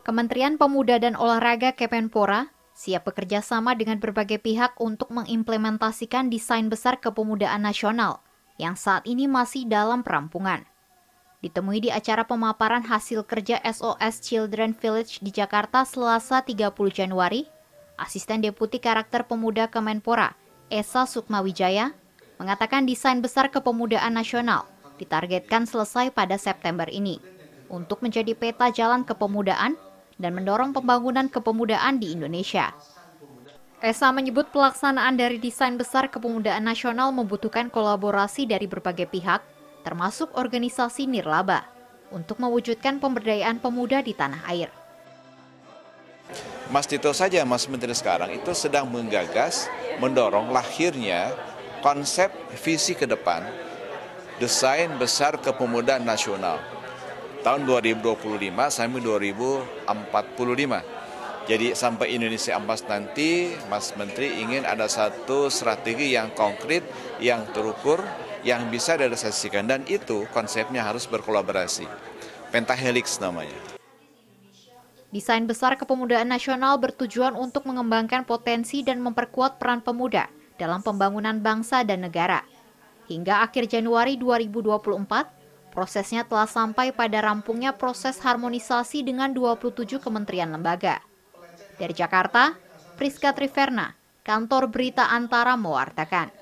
Kementerian Pemuda dan Olahraga Kemenpora siap bekerja sama dengan berbagai pihak untuk mengimplementasikan desain besar kepemudaan nasional yang saat ini masih dalam perampungan. Ditemui di acara pemaparan hasil kerja SOS Children Village di Jakarta Selasa 30 Januari, Asisten Deputi Karakter Pemuda Kemenpora, Esa Sukmawijaya, mengatakan desain besar kepemudaan nasional ditargetkan selesai pada September ini. Untuk menjadi peta jalan kepemudaan dan mendorong pembangunan kepemudaan di Indonesia. Esa menyebut pelaksanaan dari desain besar kepemudaan nasional membutuhkan kolaborasi dari berbagai pihak, termasuk organisasi nirlaba, untuk mewujudkan pemberdayaan pemuda di tanah air. Mas Tito saja, Mas Menteri sekarang itu sedang menggagas, mendorong lahirnya konsep visi ke depan, desain besar kepemudaan nasional tahun 2025 sampai 2045. Jadi sampai Indonesia emas nanti, Mas Menteri ingin ada satu strategi yang konkret, yang terukur, yang bisa direalisasikan dan itu konsepnya harus berkolaborasi. Pentahelix namanya. Desain besar kepemudaan nasional bertujuan untuk mengembangkan potensi dan memperkuat peran pemuda dalam pembangunan bangsa dan negara. Hingga akhir Januari 2024, Prosesnya telah sampai pada rampungnya proses harmonisasi dengan 27 kementerian lembaga. Dari Jakarta, Priska Triverna, Kantor Berita Antara mewartakan.